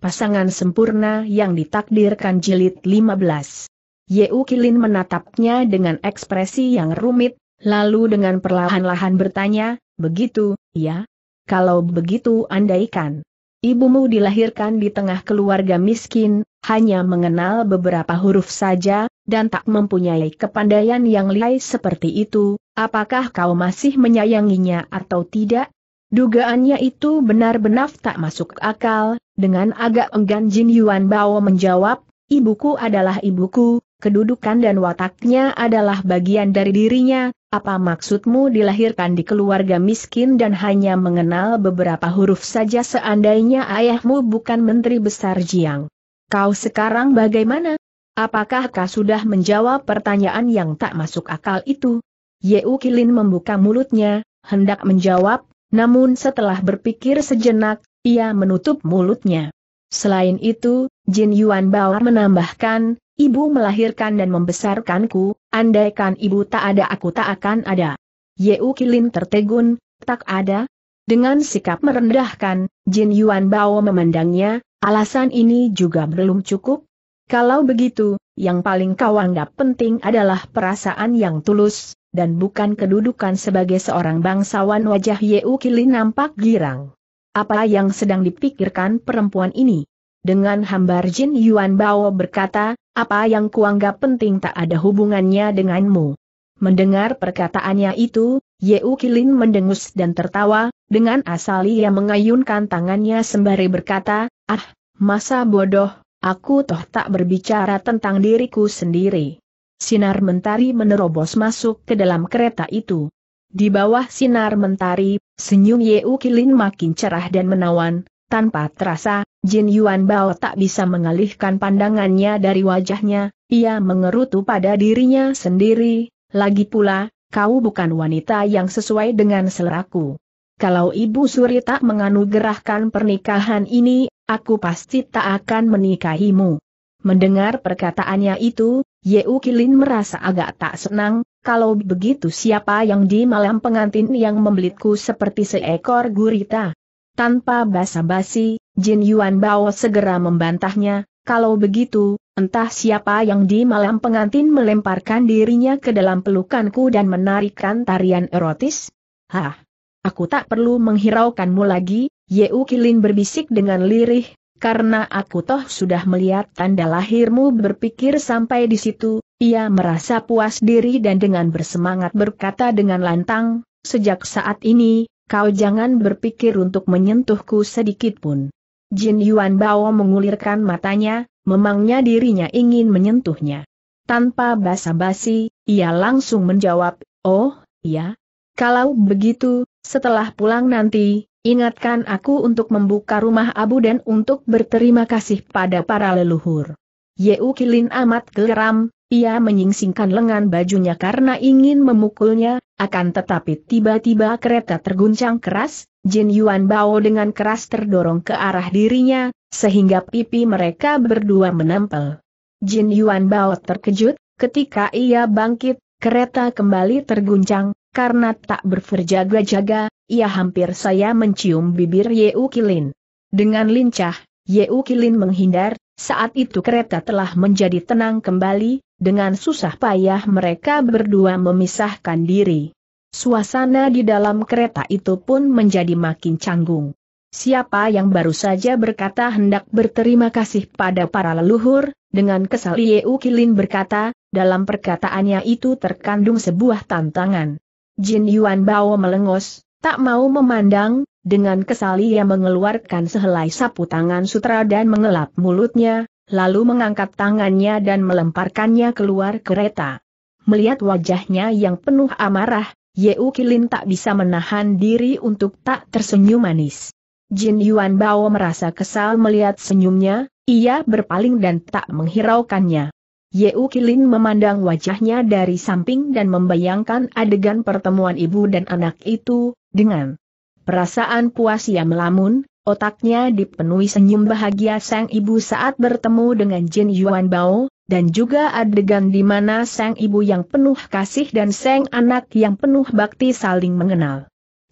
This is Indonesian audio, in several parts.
pasangan sempurna yang ditakdirkan jilid 15. Yeu Kilin menatapnya dengan ekspresi yang rumit, lalu dengan perlahan-lahan bertanya, begitu, ya? Kalau begitu andaikan. Ibumu dilahirkan di tengah keluarga miskin, hanya mengenal beberapa huruf saja, dan tak mempunyai kepandaian yang lihai seperti itu, apakah kau masih menyayanginya atau tidak? Dugaannya itu benar-benar tak masuk akal, dengan agak enggan Jin Yuan Bao menjawab, ibuku adalah ibuku, kedudukan dan wataknya adalah bagian dari dirinya, apa maksudmu dilahirkan di keluarga miskin dan hanya mengenal beberapa huruf saja seandainya ayahmu bukan menteri besar Jiang. Kau sekarang bagaimana? Apakah kau sudah menjawab pertanyaan yang tak masuk akal itu? Yeu Kilin membuka mulutnya, hendak menjawab, namun setelah berpikir sejenak, ia menutup mulutnya. Selain itu, Jin Yuan Bao menambahkan, Ibu melahirkan dan membesarkanku, andaikan ibu tak ada aku tak akan ada. U Kilin tertegun, tak ada? Dengan sikap merendahkan, Jin Yuan Bao memandangnya, alasan ini juga belum cukup. Kalau begitu, yang paling kau anggap penting adalah perasaan yang tulus, dan bukan kedudukan sebagai seorang bangsawan wajah Yeu Kili nampak girang. Apa yang sedang dipikirkan perempuan ini? Dengan hambar Jin Yuan Bao berkata, apa yang kuanggap penting tak ada hubungannya denganmu. Mendengar perkataannya itu, Yeu Kilin mendengus dan tertawa, dengan asal ia mengayunkan tangannya sembari berkata, ah, masa bodoh, Aku toh tak berbicara tentang diriku sendiri. Sinar mentari menerobos masuk ke dalam kereta itu. Di bawah sinar mentari, senyum Yeu Kilin makin cerah dan menawan, tanpa terasa, Jin Yuan Bao tak bisa mengalihkan pandangannya dari wajahnya, ia mengerutu pada dirinya sendiri, lagi pula, kau bukan wanita yang sesuai dengan seleraku. Kalau Ibu Suri tak menganugerahkan pernikahan ini, aku pasti tak akan menikahimu. Mendengar perkataannya itu, Yeu Kilin merasa agak tak senang, kalau begitu siapa yang di malam pengantin yang membelitku seperti seekor gurita? Tanpa basa-basi, Jin Yuan Bao segera membantahnya, kalau begitu, entah siapa yang di malam pengantin melemparkan dirinya ke dalam pelukanku dan menarikan tarian erotis? Hah! Aku tak perlu menghiraukanmu lagi, Yeu Kilin berbisik dengan lirih, karena aku toh sudah melihat tanda lahirmu berpikir sampai di situ, ia merasa puas diri dan dengan bersemangat berkata dengan lantang, sejak saat ini, kau jangan berpikir untuk menyentuhku sedikitpun. Jin Yuan Bao mengulirkan matanya, memangnya dirinya ingin menyentuhnya. Tanpa basa-basi, ia langsung menjawab, oh, ya. Kalau begitu, setelah pulang nanti, Ingatkan aku untuk membuka rumah Abu dan untuk berterima kasih pada para leluhur. Yeu Kilin amat geram, ia menyingsingkan lengan bajunya karena ingin memukulnya, akan tetapi tiba-tiba kereta terguncang keras, Jin Yuan Bao dengan keras terdorong ke arah dirinya, sehingga pipi mereka berdua menempel. Jin Yuan Bao terkejut, ketika ia bangkit, kereta kembali terguncang, karena tak berverjaga-jaga, ia hampir saya mencium bibir Yeu Kilin. Dengan lincah, Yeu Kilin menghindar, saat itu kereta telah menjadi tenang kembali, dengan susah payah mereka berdua memisahkan diri. Suasana di dalam kereta itu pun menjadi makin canggung. Siapa yang baru saja berkata hendak berterima kasih pada para leluhur, dengan kesal Yeu Kilin berkata, dalam perkataannya itu terkandung sebuah tantangan. Jin Yuan Bao melengos, tak mau memandang, dengan kesal ia mengeluarkan sehelai sapu tangan sutra dan mengelap mulutnya, lalu mengangkat tangannya dan melemparkannya keluar kereta. Melihat wajahnya yang penuh amarah, Ye Kilin tak bisa menahan diri untuk tak tersenyum manis. Jin Yuan Bao merasa kesal melihat senyumnya, ia berpaling dan tak menghiraukannya. Yeu Kilin memandang wajahnya dari samping dan membayangkan adegan pertemuan ibu dan anak itu, dengan perasaan puas ia melamun, otaknya dipenuhi senyum bahagia sang ibu saat bertemu dengan Jin Yuan Bao, dan juga adegan di mana sang ibu yang penuh kasih dan sang anak yang penuh bakti saling mengenal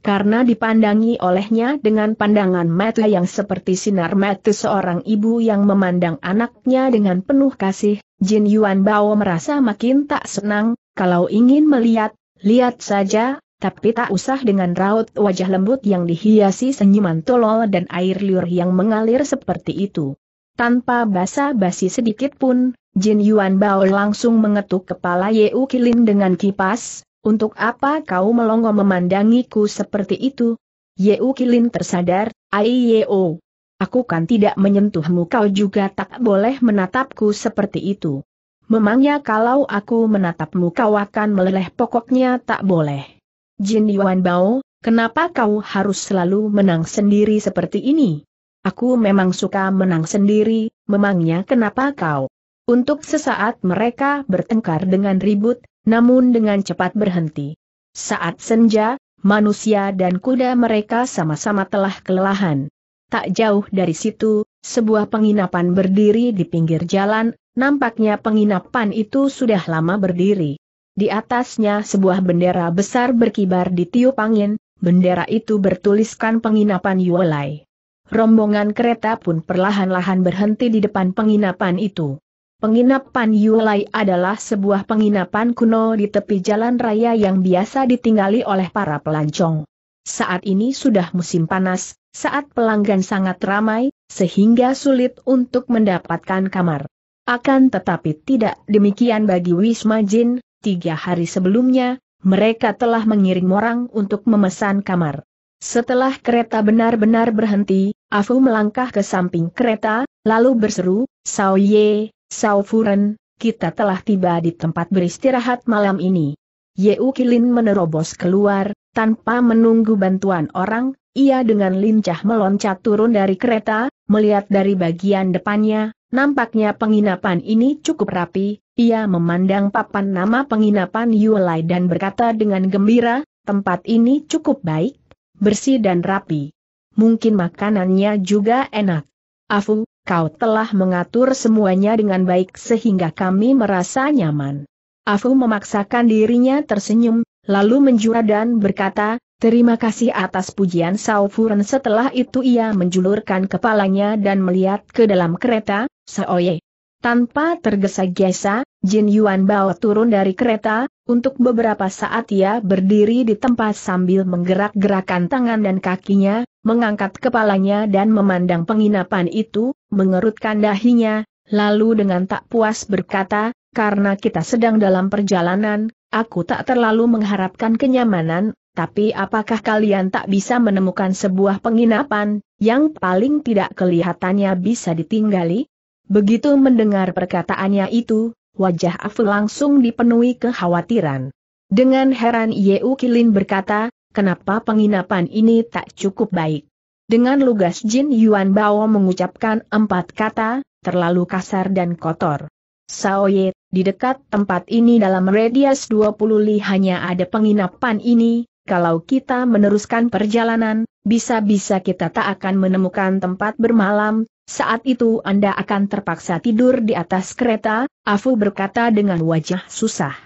karena dipandangi olehnya dengan pandangan mata yang seperti sinar mata seorang ibu yang memandang anaknya dengan penuh kasih, Jin Yuan Bao merasa makin tak senang, kalau ingin melihat, lihat saja, tapi tak usah dengan raut wajah lembut yang dihiasi senyuman tolol dan air liur yang mengalir seperti itu. Tanpa basa-basi sedikit pun, Jin Yuan Bao langsung mengetuk kepala Yeu Kilin dengan kipas, untuk apa kau melongo memandangiku seperti itu? Yeu Kilin tersadar, Aiyeo. Aku kan tidak menyentuhmu kau juga tak boleh menatapku seperti itu. Memangnya kalau aku menatapmu kau akan meleleh pokoknya tak boleh. Jin Yuan Bao, kenapa kau harus selalu menang sendiri seperti ini? Aku memang suka menang sendiri, memangnya kenapa kau? Untuk sesaat mereka bertengkar dengan ribut, namun dengan cepat berhenti. Saat senja, manusia dan kuda mereka sama-sama telah kelelahan. Tak jauh dari situ, sebuah penginapan berdiri di pinggir jalan, nampaknya penginapan itu sudah lama berdiri. Di atasnya sebuah bendera besar berkibar di tiup angin, bendera itu bertuliskan penginapan Yuelai. Rombongan kereta pun perlahan-lahan berhenti di depan penginapan itu. Penginapan Yulai adalah sebuah penginapan kuno di tepi jalan raya yang biasa ditinggali oleh para pelancong. Saat ini sudah musim panas, saat pelanggan sangat ramai, sehingga sulit untuk mendapatkan kamar. Akan tetapi tidak demikian bagi Wisma Jin, tiga hari sebelumnya, mereka telah mengirim orang untuk memesan kamar. Setelah kereta benar-benar berhenti, Afu melangkah ke samping kereta, lalu berseru, Sao Ye, Sao Furen, kita telah tiba di tempat beristirahat malam ini. Yeu Kilin menerobos keluar, tanpa menunggu bantuan orang, ia dengan lincah meloncat turun dari kereta, melihat dari bagian depannya, nampaknya penginapan ini cukup rapi, ia memandang papan nama penginapan Yulai dan berkata dengan gembira, tempat ini cukup baik, bersih dan rapi. Mungkin makanannya juga enak. Afu, kau telah mengatur semuanya dengan baik sehingga kami merasa nyaman. Afu memaksakan dirinya tersenyum, lalu menjura dan berkata, terima kasih atas pujian Saufuren setelah itu ia menjulurkan kepalanya dan melihat ke dalam kereta, Saoye, tanpa tergesa-gesa, Jin Yuan Bao turun dari kereta, untuk beberapa saat ia berdiri di tempat sambil menggerak-gerakan tangan dan kakinya, mengangkat kepalanya dan memandang penginapan itu, mengerutkan dahinya, lalu dengan tak puas berkata, karena kita sedang dalam perjalanan, aku tak terlalu mengharapkan kenyamanan, tapi apakah kalian tak bisa menemukan sebuah penginapan, yang paling tidak kelihatannya bisa ditinggali? Begitu mendengar perkataannya itu, wajah Afu langsung dipenuhi kekhawatiran. Dengan heran Yeu Kilin berkata, kenapa penginapan ini tak cukup baik. Dengan lugas Jin Yuan Bao mengucapkan empat kata, terlalu kasar dan kotor. Saoye, di dekat tempat ini dalam radius 20 li hanya ada penginapan ini, kalau kita meneruskan perjalanan, bisa-bisa kita tak akan menemukan tempat bermalam, saat itu Anda akan terpaksa tidur di atas kereta, Afu berkata dengan wajah susah.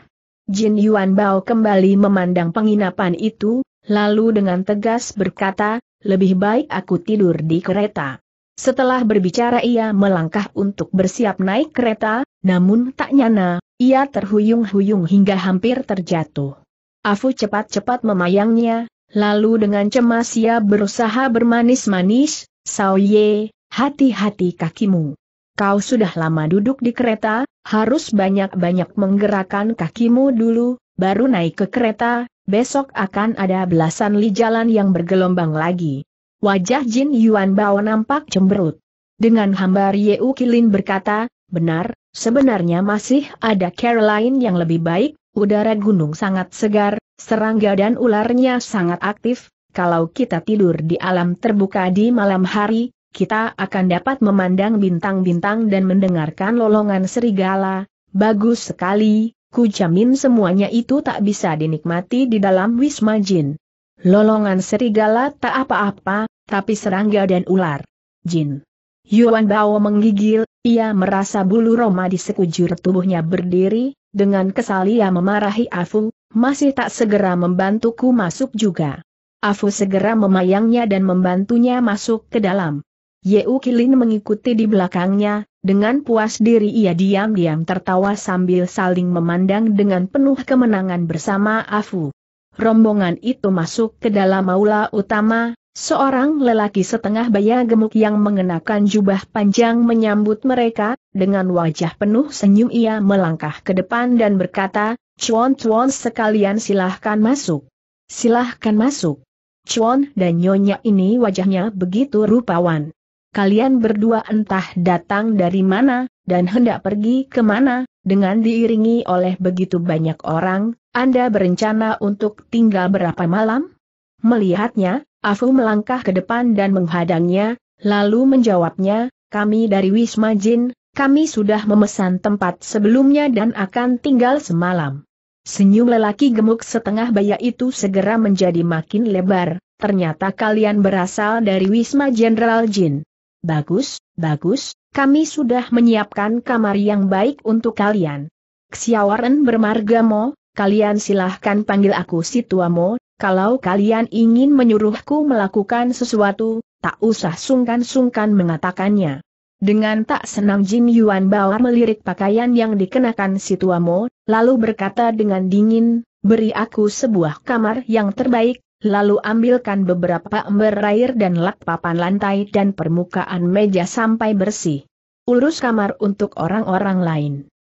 Jin Yuan Bao kembali memandang penginapan itu, lalu dengan tegas berkata, lebih baik aku tidur di kereta. Setelah berbicara ia melangkah untuk bersiap naik kereta, namun tak nyana, ia terhuyung-huyung hingga hampir terjatuh. Afu cepat-cepat memayangnya, lalu dengan cemas ia berusaha bermanis-manis, Sao Ye, Hati-hati kakimu. Kau sudah lama duduk di kereta, harus banyak-banyak menggerakkan kakimu dulu, baru naik ke kereta, besok akan ada belasan li jalan yang bergelombang lagi. Wajah Jin Yuan Bao nampak cemberut. Dengan hambar Yeu Kilin berkata, benar, sebenarnya masih ada Caroline yang lebih baik, udara gunung sangat segar, serangga dan ularnya sangat aktif, kalau kita tidur di alam terbuka di malam hari, kita akan dapat memandang bintang-bintang dan mendengarkan lolongan serigala, bagus sekali, ku jamin semuanya itu tak bisa dinikmati di dalam Wisma Jin. Lolongan serigala tak apa-apa, tapi serangga dan ular. Jin. Yuan Bao menggigil, ia merasa bulu roma di sekujur tubuhnya berdiri, dengan kesal ia memarahi Afu, masih tak segera membantuku masuk juga. Afu segera memayangnya dan membantunya masuk ke dalam. Yeu Kilin mengikuti di belakangnya, dengan puas diri ia diam-diam tertawa sambil saling memandang dengan penuh kemenangan bersama Afu. Rombongan itu masuk ke dalam aula utama, seorang lelaki setengah baya gemuk yang mengenakan jubah panjang menyambut mereka, dengan wajah penuh senyum ia melangkah ke depan dan berkata, Cuan-cuan sekalian silahkan masuk. Silahkan masuk. Cuan dan nyonya ini wajahnya begitu rupawan kalian berdua entah datang dari mana, dan hendak pergi ke mana dengan diiringi oleh begitu banyak orang, Anda berencana untuk tinggal berapa malam? Melihatnya, Afu melangkah ke depan dan menghadangnya, lalu menjawabnya, kami dari Wisma Jin, kami sudah memesan tempat sebelumnya dan akan tinggal semalam. Senyum lelaki gemuk setengah baya itu segera menjadi makin lebar, ternyata kalian berasal dari Wisma Jenderal Jin. Bagus, bagus, kami sudah menyiapkan kamar yang baik untuk kalian. Xiaoren bermargamo, kalian silahkan panggil aku si tuamo, kalau kalian ingin menyuruhku melakukan sesuatu, tak usah sungkan-sungkan mengatakannya. Dengan tak senang Jin Yuan Bawa melirik pakaian yang dikenakan si tuamo, lalu berkata dengan dingin, beri aku sebuah kamar yang terbaik, lalu ambilkan beberapa ember air dan lap papan lantai dan permukaan meja sampai bersih. Urus kamar untuk orang-orang lain.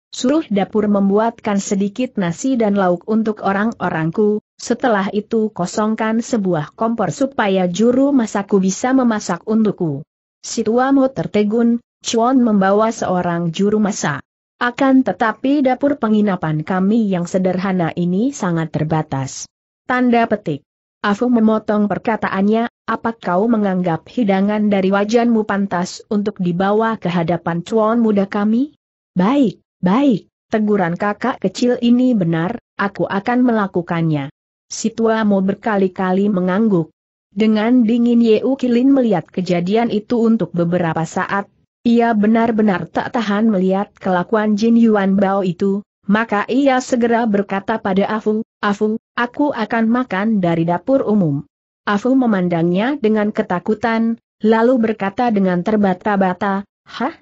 Suruh dapur membuatkan sedikit nasi dan lauk untuk orang-orangku, setelah itu kosongkan sebuah kompor supaya juru masakku bisa memasak untukku. Si tuamu tertegun, Chuan membawa seorang juru masak. Akan tetapi dapur penginapan kami yang sederhana ini sangat terbatas. Tanda petik. Afu memotong perkataannya, apa kau menganggap hidangan dari wajanmu pantas untuk dibawa ke hadapan cuan muda kami? Baik, baik, teguran kakak kecil ini benar, aku akan melakukannya. Si mau berkali-kali mengangguk. Dengan dingin Yeu Kilin melihat kejadian itu untuk beberapa saat, ia benar-benar tak tahan melihat kelakuan Jin Yuan Bao itu, maka ia segera berkata pada Afung, Afung, aku akan makan dari dapur umum. Afung memandangnya dengan ketakutan, lalu berkata dengan terbata-bata, Hah?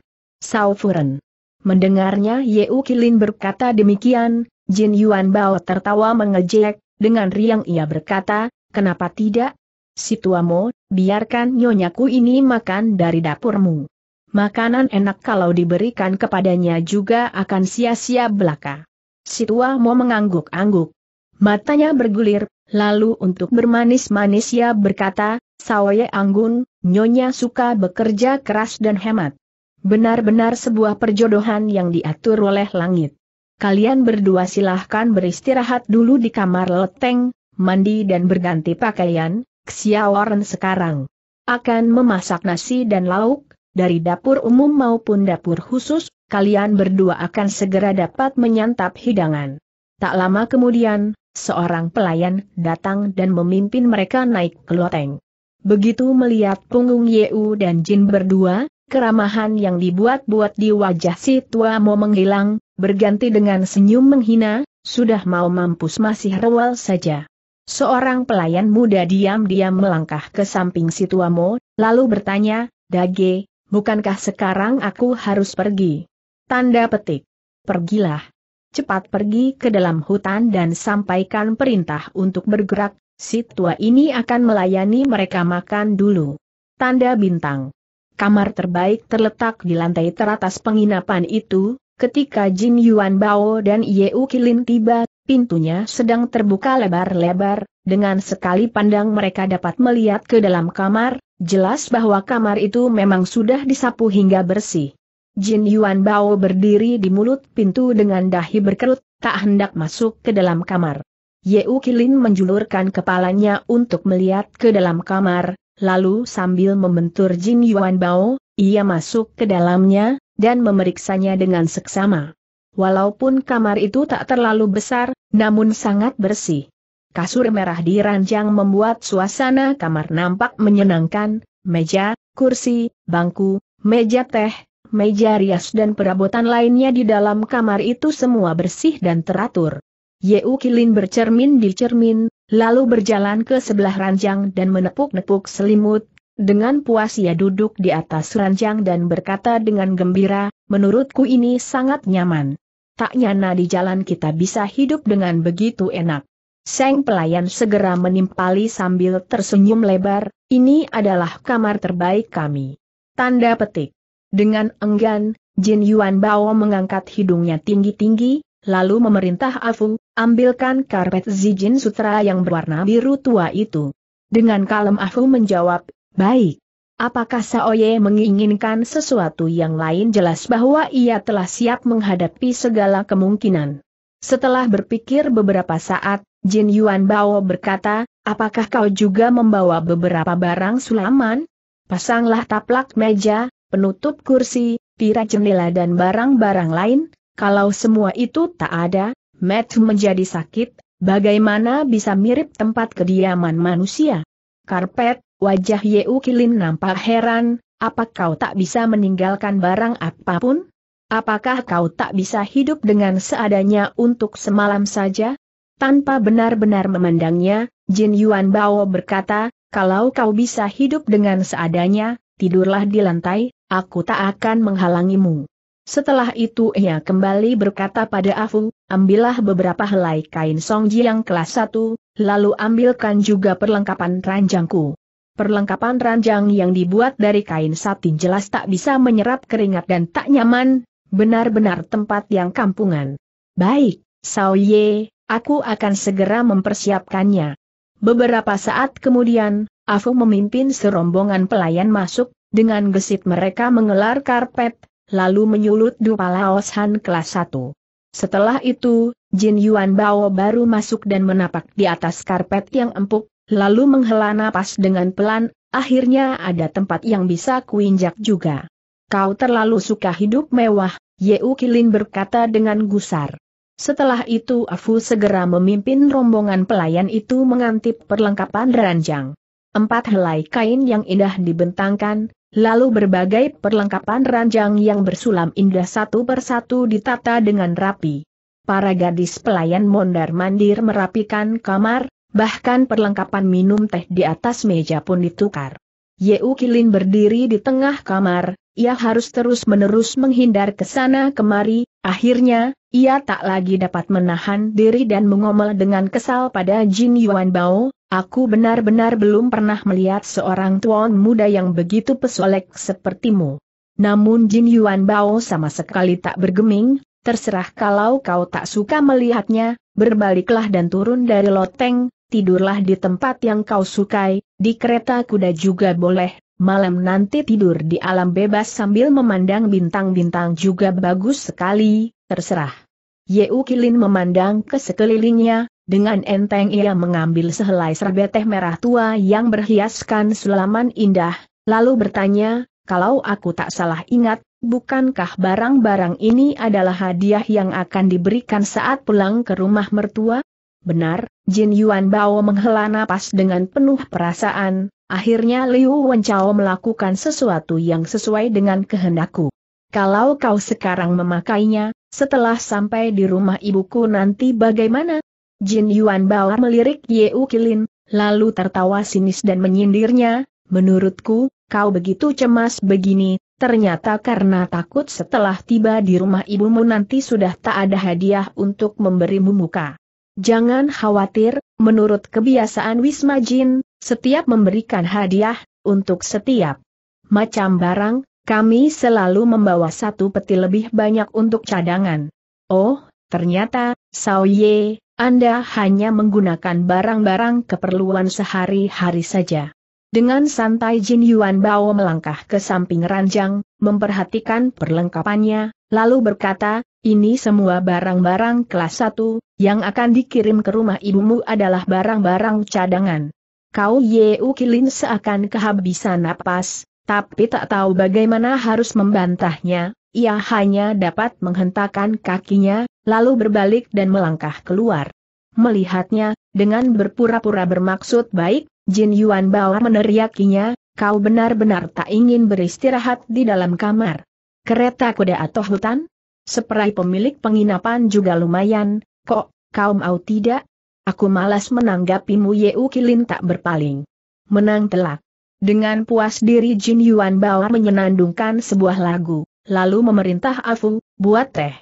Saufuren. Mendengarnya Yeu Kilin berkata demikian, Jin Yuan Bao tertawa mengejek, dengan riang ia berkata, kenapa tidak? Si biarkan nyonyaku ini makan dari dapurmu makanan enak kalau diberikan kepadanya juga akan sia-sia belaka. Si tua mau mengangguk-angguk. Matanya bergulir, lalu untuk bermanis-manis ia berkata, Sawaye Anggun, Nyonya suka bekerja keras dan hemat. Benar-benar sebuah perjodohan yang diatur oleh langit. Kalian berdua silahkan beristirahat dulu di kamar leteng, mandi dan berganti pakaian, Xiaoren sekarang. Akan memasak nasi dan lauk, dari dapur umum maupun dapur khusus, kalian berdua akan segera dapat menyantap hidangan. Tak lama kemudian, seorang pelayan datang dan memimpin mereka naik ke loteng. Begitu melihat punggung Yeu dan Jin berdua, keramahan yang dibuat-buat di wajah si tua mau menghilang, berganti dengan senyum menghina, sudah mau mampus masih rewel saja. Seorang pelayan muda diam-diam melangkah ke samping si Mo, lalu bertanya, Dage, bukankah sekarang aku harus pergi? Tanda petik. Pergilah. Cepat pergi ke dalam hutan dan sampaikan perintah untuk bergerak, si tua ini akan melayani mereka makan dulu. Tanda bintang. Kamar terbaik terletak di lantai teratas penginapan itu, ketika Jin Yuan Bao dan Yeu Kilin tiba, pintunya sedang terbuka lebar-lebar, dengan sekali pandang mereka dapat melihat ke dalam kamar, Jelas bahwa kamar itu memang sudah disapu hingga bersih. Jin Yuan Bao berdiri di mulut pintu dengan dahi berkerut, tak hendak masuk ke dalam kamar. Ye Kilin menjulurkan kepalanya untuk melihat ke dalam kamar, lalu sambil membentur Jin Yuan Bao, ia masuk ke dalamnya, dan memeriksanya dengan seksama. Walaupun kamar itu tak terlalu besar, namun sangat bersih kasur merah di ranjang membuat suasana kamar nampak menyenangkan, meja, kursi, bangku, meja teh, meja rias dan perabotan lainnya di dalam kamar itu semua bersih dan teratur. Yeu Kilin bercermin di cermin, lalu berjalan ke sebelah ranjang dan menepuk-nepuk selimut. Dengan puas ia duduk di atas ranjang dan berkata dengan gembira, menurutku ini sangat nyaman. Tak nyana di jalan kita bisa hidup dengan begitu enak. Seng pelayan segera menimpali sambil tersenyum lebar, ini adalah kamar terbaik kami. Tanda petik. Dengan enggan, Jin Yuan Bao mengangkat hidungnya tinggi-tinggi, lalu memerintah Afu, ambilkan karpet zijin sutra yang berwarna biru tua itu. Dengan kalem Afu menjawab, baik. Apakah Saoye menginginkan sesuatu yang lain jelas bahwa ia telah siap menghadapi segala kemungkinan. Setelah berpikir beberapa saat, Jin Yuan Bao berkata, apakah kau juga membawa beberapa barang sulaman? Pasanglah taplak meja, penutup kursi, tirai jendela dan barang-barang lain, kalau semua itu tak ada, Matt menjadi sakit, bagaimana bisa mirip tempat kediaman manusia? Karpet, wajah Yeu Kilin nampak heran, apa kau tak bisa meninggalkan barang apapun? Apakah kau tak bisa hidup dengan seadanya untuk semalam saja? Tanpa benar-benar memandangnya, Jin Yuan Bao berkata, kalau kau bisa hidup dengan seadanya, tidurlah di lantai, aku tak akan menghalangimu. Setelah itu ia kembali berkata pada Afu, ambillah beberapa helai kain songji yang kelas 1, lalu ambilkan juga perlengkapan ranjangku. Perlengkapan ranjang yang dibuat dari kain satin jelas tak bisa menyerap keringat dan tak nyaman, benar-benar tempat yang kampungan. Baik, Sao Ye, aku akan segera mempersiapkannya. Beberapa saat kemudian, Afu memimpin serombongan pelayan masuk, dengan gesit mereka mengelar karpet, lalu menyulut dupa Han kelas 1. Setelah itu, Jin Yuan Bao baru masuk dan menapak di atas karpet yang empuk, lalu menghela napas dengan pelan, akhirnya ada tempat yang bisa kuinjak juga. Kau terlalu suka hidup mewah, Yeu Kilin berkata dengan gusar. Setelah itu Afu segera memimpin rombongan pelayan itu mengantip perlengkapan ranjang. Empat helai kain yang indah dibentangkan, lalu berbagai perlengkapan ranjang yang bersulam indah satu persatu ditata dengan rapi. Para gadis pelayan mondar-mandir merapikan kamar, bahkan perlengkapan minum teh di atas meja pun ditukar. Yeu Kilin berdiri di tengah kamar, ia harus terus-menerus menghindar ke sana kemari, Akhirnya, ia tak lagi dapat menahan diri dan mengomel dengan kesal pada Jin Yuan Bao, aku benar-benar belum pernah melihat seorang tuan muda yang begitu pesolek sepertimu. Namun Jin Yuan Bao sama sekali tak bergeming, terserah kalau kau tak suka melihatnya, berbaliklah dan turun dari loteng, tidurlah di tempat yang kau sukai, di kereta kuda juga boleh, malam nanti tidur di alam bebas sambil memandang bintang-bintang juga bagus sekali, terserah. Yeu Kilin memandang ke sekelilingnya, dengan enteng ia mengambil sehelai serbet teh merah tua yang berhiaskan sulaman indah, lalu bertanya, kalau aku tak salah ingat, bukankah barang-barang ini adalah hadiah yang akan diberikan saat pulang ke rumah mertua? Benar, Jin Yuan Bao menghela napas dengan penuh perasaan, Akhirnya Liu Wencao melakukan sesuatu yang sesuai dengan kehendakku. Kalau kau sekarang memakainya, setelah sampai di rumah ibuku nanti bagaimana? Jin Yuan Bao melirik Ye Kilin, lalu tertawa sinis dan menyindirnya, menurutku, kau begitu cemas begini, ternyata karena takut setelah tiba di rumah ibumu nanti sudah tak ada hadiah untuk memberimu muka. Jangan khawatir, menurut kebiasaan Wisma Jin, setiap memberikan hadiah, untuk setiap macam barang, kami selalu membawa satu peti lebih banyak untuk cadangan. Oh, ternyata, Sao Ye, Anda hanya menggunakan barang-barang keperluan sehari-hari saja. Dengan santai Jin Yuan Bao melangkah ke samping ranjang, memperhatikan perlengkapannya, lalu berkata, ini semua barang-barang kelas 1, yang akan dikirim ke rumah ibumu adalah barang-barang cadangan. Kau Ye Ukilin seakan kehabisan napas, tapi tak tahu bagaimana harus membantahnya, ia hanya dapat menghentakkan kakinya, lalu berbalik dan melangkah keluar. Melihatnya, dengan berpura-pura bermaksud baik, Jin Yuan Bao meneriakinya, kau benar-benar tak ingin beristirahat di dalam kamar. Kereta kuda atau hutan? Seperai pemilik penginapan juga lumayan, kok, kau mau tidak? Aku malas menanggapimu Yeu Kilin tak berpaling. Menang telak. Dengan puas diri Jin Yuan Bao menyenandungkan sebuah lagu, lalu memerintah Afu, buat teh.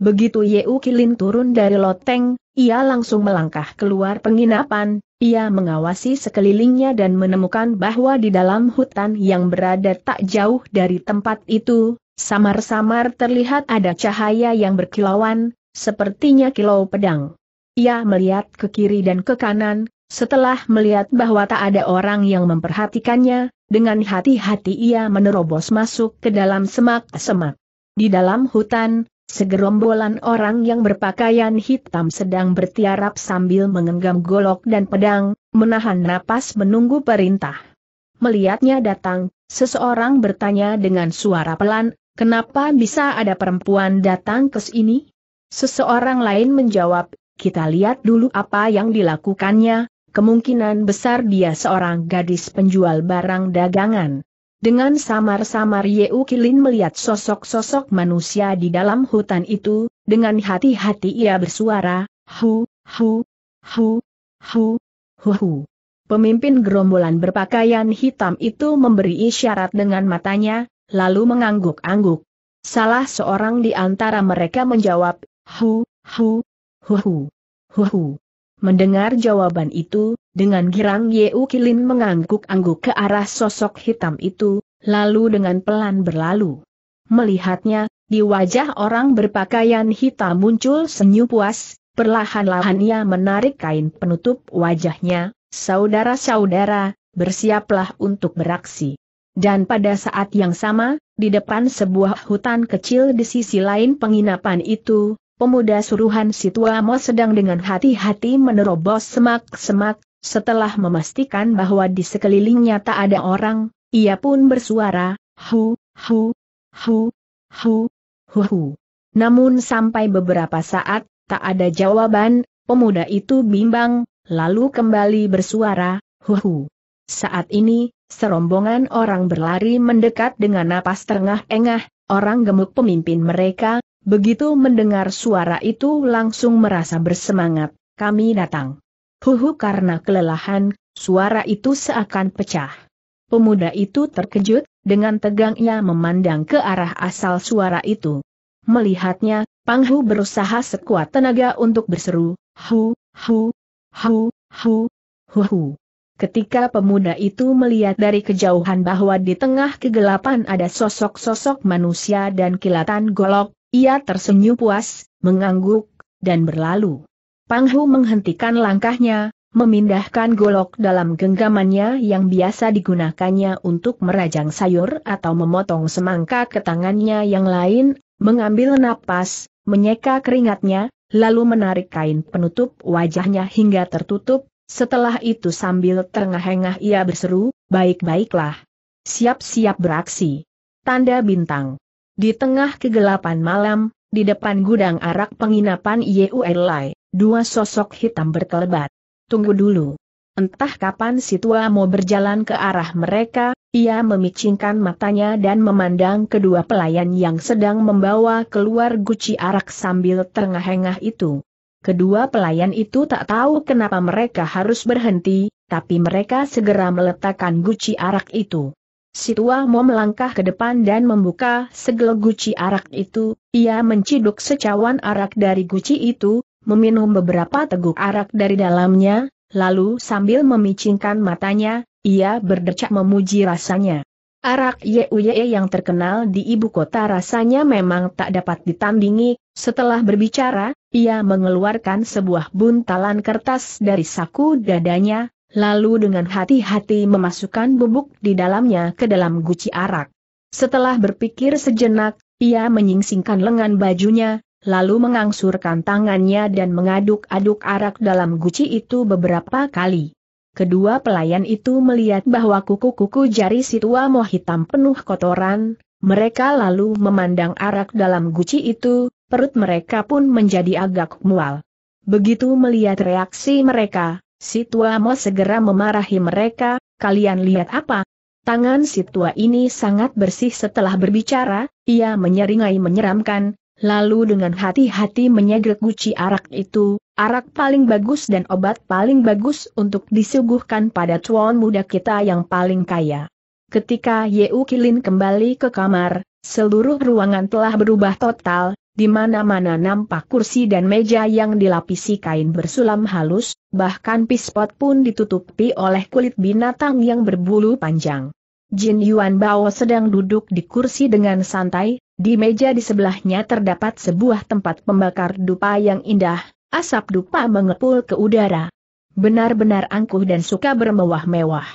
Begitu Yeu Kilin turun dari loteng, ia langsung melangkah keluar penginapan, ia mengawasi sekelilingnya dan menemukan bahwa di dalam hutan yang berada tak jauh dari tempat itu, samar-samar terlihat ada cahaya yang berkilauan, sepertinya kilau pedang. Ia melihat ke kiri dan ke kanan, setelah melihat bahwa tak ada orang yang memperhatikannya, dengan hati-hati ia menerobos masuk ke dalam semak-semak. Di dalam hutan, segerombolan orang yang berpakaian hitam sedang bertiarap sambil mengenggam golok dan pedang, menahan napas menunggu perintah. Melihatnya datang, seseorang bertanya dengan suara pelan, kenapa bisa ada perempuan datang ke sini? Seseorang lain menjawab, kita lihat dulu apa yang dilakukannya, kemungkinan besar dia seorang gadis penjual barang dagangan. Dengan samar-samar Yeu Kilin melihat sosok-sosok manusia di dalam hutan itu, dengan hati-hati ia bersuara, hu, hu, hu, hu, hu, hu. Pemimpin gerombolan berpakaian hitam itu memberi isyarat dengan matanya, lalu mengangguk-angguk. Salah seorang di antara mereka menjawab, hu, hu, Huhu. Huhu. Mendengar jawaban itu, dengan girang Yeu Kilin mengangguk-angguk ke arah sosok hitam itu, lalu dengan pelan berlalu. Melihatnya, di wajah orang berpakaian hitam muncul senyum puas, perlahan-lahan ia menarik kain penutup wajahnya, saudara-saudara, bersiaplah untuk beraksi. Dan pada saat yang sama, di depan sebuah hutan kecil di sisi lain penginapan itu, pemuda suruhan Mo sedang dengan hati-hati menerobos semak-semak, setelah memastikan bahwa di sekelilingnya tak ada orang, ia pun bersuara, hu, hu, hu, hu, hu, hu. Namun sampai beberapa saat, tak ada jawaban, pemuda itu bimbang, lalu kembali bersuara, hu, hu. Saat ini, serombongan orang berlari mendekat dengan napas terengah-engah, orang gemuk pemimpin mereka, Begitu mendengar suara itu langsung merasa bersemangat, kami datang. Huhu karena kelelahan, suara itu seakan pecah. Pemuda itu terkejut, dengan tegangnya memandang ke arah asal suara itu. Melihatnya, Panghu berusaha sekuat tenaga untuk berseru, hu, hu, hu, hu, hu, hu. Ketika pemuda itu melihat dari kejauhan bahwa di tengah kegelapan ada sosok-sosok manusia dan kilatan golok, ia tersenyum puas, mengangguk, dan berlalu. Panghu menghentikan langkahnya, memindahkan golok dalam genggamannya yang biasa digunakannya untuk merajang sayur atau memotong semangka ke tangannya yang lain, mengambil napas, menyeka keringatnya, lalu menarik kain penutup wajahnya hingga tertutup, setelah itu sambil terengah-engah ia berseru, baik-baiklah. Siap-siap beraksi. Tanda bintang. Di tengah kegelapan malam, di depan gudang arak penginapan Yuelai, dua sosok hitam berkelebat. Tunggu dulu. Entah kapan si tua mau berjalan ke arah mereka, ia memicingkan matanya dan memandang kedua pelayan yang sedang membawa keluar guci arak sambil terengah-engah itu. Kedua pelayan itu tak tahu kenapa mereka harus berhenti, tapi mereka segera meletakkan guci arak itu. Si tua mau melangkah ke depan dan membuka segel guci arak itu, ia menciduk secawan arak dari guci itu, meminum beberapa teguk arak dari dalamnya, lalu sambil memicingkan matanya, ia berdecak memuji rasanya. Arak Yeuye yang terkenal di ibu kota rasanya memang tak dapat ditandingi, setelah berbicara, ia mengeluarkan sebuah buntalan kertas dari saku dadanya, lalu dengan hati-hati memasukkan bubuk di dalamnya ke dalam guci arak. Setelah berpikir sejenak, ia menyingsingkan lengan bajunya, lalu mengangsurkan tangannya dan mengaduk-aduk arak dalam guci itu beberapa kali. Kedua pelayan itu melihat bahwa kuku-kuku jari si tua moh hitam penuh kotoran, mereka lalu memandang arak dalam guci itu, perut mereka pun menjadi agak mual. Begitu melihat reaksi mereka, Si tua Mo segera memarahi mereka, kalian lihat apa? Tangan si tua ini sangat bersih setelah berbicara, ia menyeringai menyeramkan, lalu dengan hati-hati menyegel guci arak itu, arak paling bagus dan obat paling bagus untuk disuguhkan pada tuan muda kita yang paling kaya. Ketika Yeu Kilin kembali ke kamar, seluruh ruangan telah berubah total, di mana-mana nampak kursi dan meja yang dilapisi kain bersulam halus, bahkan pispot pun ditutupi oleh kulit binatang yang berbulu panjang. Jin Yuan Bao sedang duduk di kursi dengan santai, di meja di sebelahnya terdapat sebuah tempat pembakar dupa yang indah, asap dupa mengepul ke udara. Benar-benar angkuh dan suka bermewah-mewah.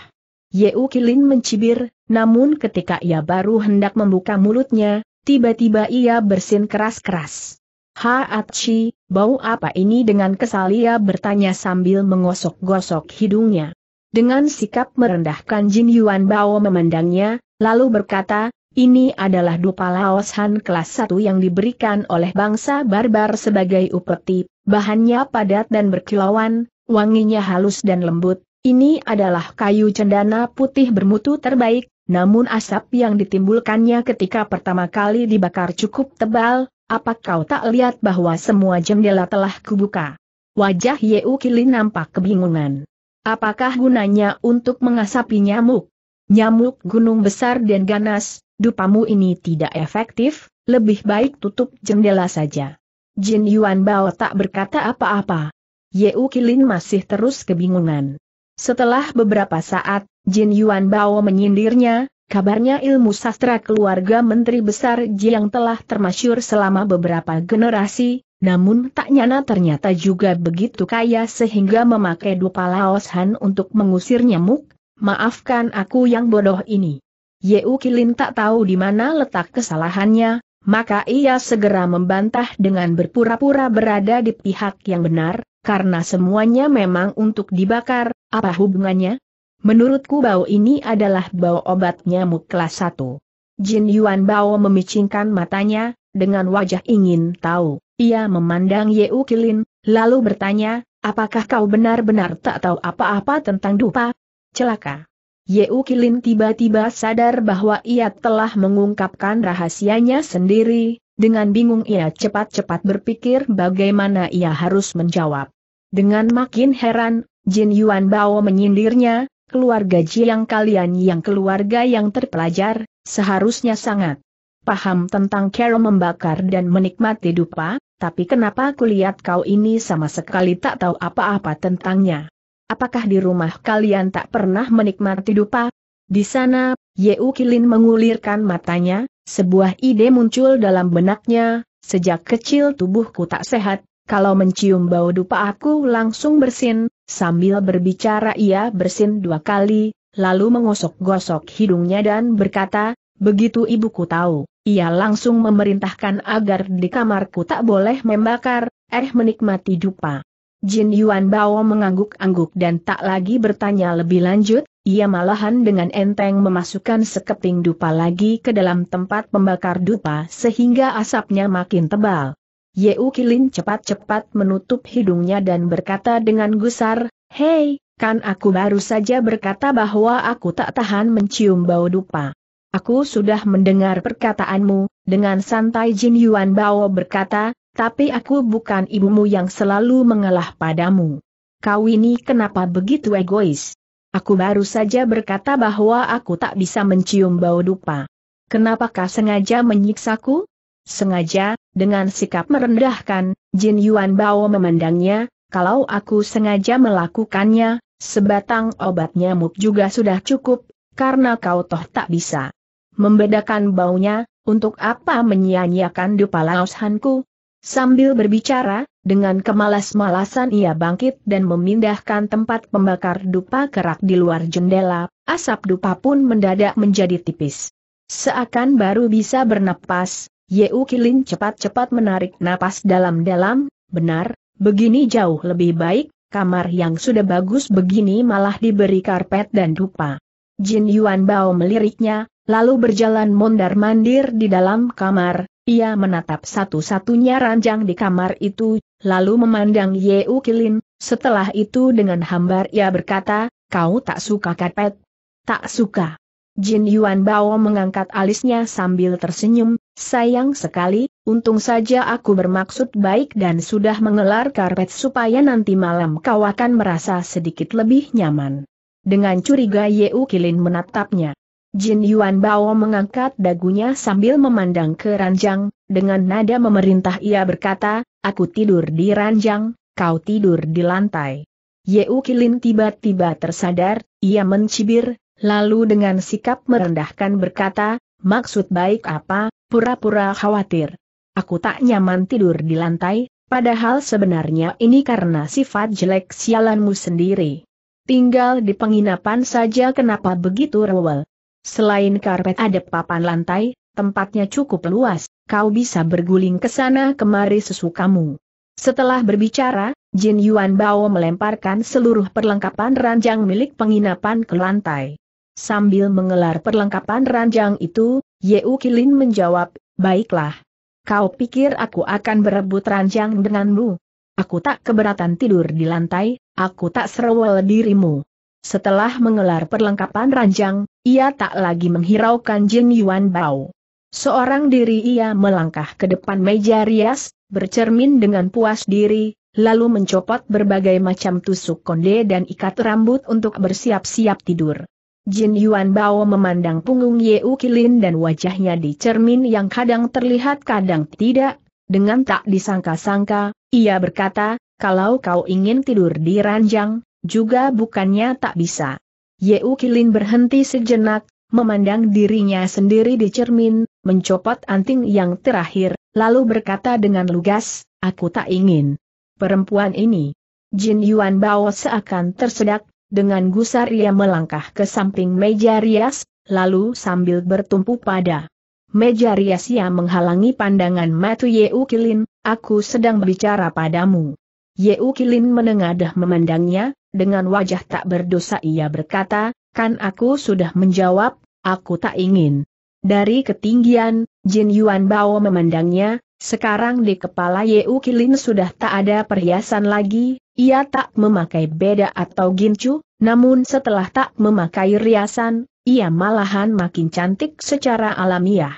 Yeu Kilin mencibir, namun ketika ia baru hendak membuka mulutnya, Tiba-tiba ia bersin keras-keras. Ha Atchi, bau apa ini dengan kesal ia bertanya sambil mengosok-gosok hidungnya. Dengan sikap merendahkan Jin Yuan Bao memandangnya, lalu berkata, ini adalah dupa Han kelas 1 yang diberikan oleh bangsa barbar sebagai upeti, bahannya padat dan berkilauan, wanginya halus dan lembut, ini adalah kayu cendana putih bermutu terbaik, namun asap yang ditimbulkannya ketika pertama kali dibakar cukup tebal, apa kau tak lihat bahwa semua jendela telah kubuka? Wajah Yeu Kili nampak kebingungan. Apakah gunanya untuk mengasapi nyamuk? Nyamuk gunung besar dan ganas, dupamu ini tidak efektif, lebih baik tutup jendela saja. Jin Yuan Bao tak berkata apa-apa. Yeu Kilin masih terus kebingungan. Setelah beberapa saat, Jin Yuan Bao menyindirnya, kabarnya ilmu sastra keluarga Menteri Besar Jiang telah termasyur selama beberapa generasi, namun tak nyana ternyata juga begitu kaya sehingga memakai dupa Laos Han untuk mengusir nyamuk, maafkan aku yang bodoh ini. Yeu Kilin tak tahu di mana letak kesalahannya, maka ia segera membantah dengan berpura-pura berada di pihak yang benar, karena semuanya memang untuk dibakar, apa hubungannya? Menurutku bau ini adalah bau obatnya nyamuk kelas 1. Jin Yuan Bao memicingkan matanya, dengan wajah ingin tahu. Ia memandang Yeu Kilin, lalu bertanya, apakah kau benar-benar tak tahu apa-apa tentang dupa? Celaka. Yeu Kilin tiba-tiba sadar bahwa ia telah mengungkapkan rahasianya sendiri, dengan bingung ia cepat-cepat berpikir bagaimana ia harus menjawab. Dengan makin heran, Jin Yuan Bao menyindirnya, keluarga Jiang kalian yang keluarga yang terpelajar, seharusnya sangat paham tentang cara membakar dan menikmati dupa, tapi kenapa kulihat kau ini sama sekali tak tahu apa-apa tentangnya? Apakah di rumah kalian tak pernah menikmati dupa? Di sana, Yeu Kilin mengulirkan matanya, sebuah ide muncul dalam benaknya, sejak kecil tubuhku tak sehat, kalau mencium bau dupa aku langsung bersin, sambil berbicara ia bersin dua kali, lalu mengosok-gosok hidungnya dan berkata, begitu ibuku tahu, ia langsung memerintahkan agar di kamarku tak boleh membakar, eh menikmati dupa. Jin Yuan Bao mengangguk-angguk dan tak lagi bertanya lebih lanjut, ia malahan dengan enteng memasukkan sekeping dupa lagi ke dalam tempat pembakar dupa sehingga asapnya makin tebal. Yeu Kilin cepat-cepat menutup hidungnya dan berkata dengan gusar, Hei, kan aku baru saja berkata bahwa aku tak tahan mencium bau dupa. Aku sudah mendengar perkataanmu, dengan santai Jin Yuan Bao berkata, tapi aku bukan ibumu yang selalu mengalah padamu. Kau ini kenapa begitu egois? Aku baru saja berkata bahwa aku tak bisa mencium bau dupa. Kenapakah sengaja menyiksaku? Sengaja, dengan sikap merendahkan, Jin Yuan Bao memandangnya, kalau aku sengaja melakukannya, sebatang obat nyamuk juga sudah cukup, karena kau toh tak bisa membedakan baunya, untuk apa menyia-nyiakan dupa laoshanku? Sambil berbicara, dengan kemalas-malasan ia bangkit dan memindahkan tempat pembakar dupa kerak di luar jendela, asap dupa pun mendadak menjadi tipis. Seakan baru bisa bernapas, Yeu Kilin cepat-cepat menarik napas dalam-dalam, benar, begini jauh lebih baik, kamar yang sudah bagus begini malah diberi karpet dan dupa. Jin Yuan Bao meliriknya, lalu berjalan mondar-mandir di dalam kamar, ia menatap satu-satunya ranjang di kamar itu, lalu memandang Yeu Kilin, setelah itu dengan hambar ia berkata, kau tak suka karpet? Tak suka. Jin Yuan Bao mengangkat alisnya sambil tersenyum, Sayang sekali, untung saja aku bermaksud baik dan sudah mengelar karpet supaya nanti malam kau akan merasa sedikit lebih nyaman. Dengan curiga Yeu Kilin menatapnya. Jin Yuan Bao mengangkat dagunya sambil memandang ke ranjang, dengan nada memerintah ia berkata, aku tidur di ranjang, kau tidur di lantai. Yeu Kilin tiba-tiba tersadar, ia mencibir, lalu dengan sikap merendahkan berkata, Maksud baik apa, pura-pura khawatir. Aku tak nyaman tidur di lantai, padahal sebenarnya ini karena sifat jelek sialanmu sendiri. Tinggal di penginapan saja kenapa begitu rewel. Selain karpet ada papan lantai, tempatnya cukup luas, kau bisa berguling ke sana kemari sesukamu. Setelah berbicara, Jin Yuan Bao melemparkan seluruh perlengkapan ranjang milik penginapan ke lantai. Sambil mengelar perlengkapan ranjang itu, Yeu Kilin menjawab, baiklah. Kau pikir aku akan berebut ranjang denganmu? Aku tak keberatan tidur di lantai, aku tak serewel dirimu. Setelah mengelar perlengkapan ranjang, ia tak lagi menghiraukan Jin Yuan Bao. Seorang diri ia melangkah ke depan meja rias, bercermin dengan puas diri, lalu mencopot berbagai macam tusuk konde dan ikat rambut untuk bersiap-siap tidur. Jin Yuan Bao memandang punggung Yeu Kilin dan wajahnya di cermin yang kadang terlihat kadang tidak, dengan tak disangka-sangka, ia berkata, kalau kau ingin tidur di ranjang, juga bukannya tak bisa. Yeu Kilin berhenti sejenak, memandang dirinya sendiri di cermin, mencopot anting yang terakhir, lalu berkata dengan lugas, aku tak ingin. Perempuan ini. Jin Yuan Bao seakan tersedak, dengan gusar ia melangkah ke samping meja rias, lalu sambil bertumpu pada meja rias ia menghalangi pandangan Matu Yeu Kilin, aku sedang bicara padamu. Yeu Kilin menengadah memandangnya, dengan wajah tak berdosa ia berkata, kan aku sudah menjawab, aku tak ingin. Dari ketinggian, Jin Yuan Bao memandangnya, sekarang di kepala Yeu Kilin sudah tak ada perhiasan lagi, ia tak memakai beda atau gincu, namun setelah tak memakai riasan, ia malahan makin cantik secara alamiah.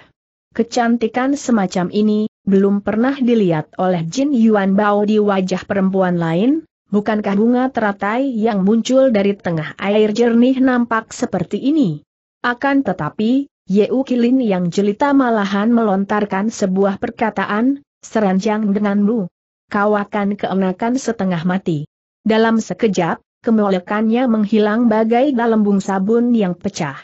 Kecantikan semacam ini, belum pernah dilihat oleh Jin Yuan Bao di wajah perempuan lain, bukankah bunga teratai yang muncul dari tengah air jernih nampak seperti ini? Akan tetapi, Ye Kilin yang jelita malahan melontarkan sebuah perkataan, seranjang dengan Bu kau akan keenakan setengah mati. Dalam sekejap, kemolekannya menghilang bagai galembung sabun yang pecah.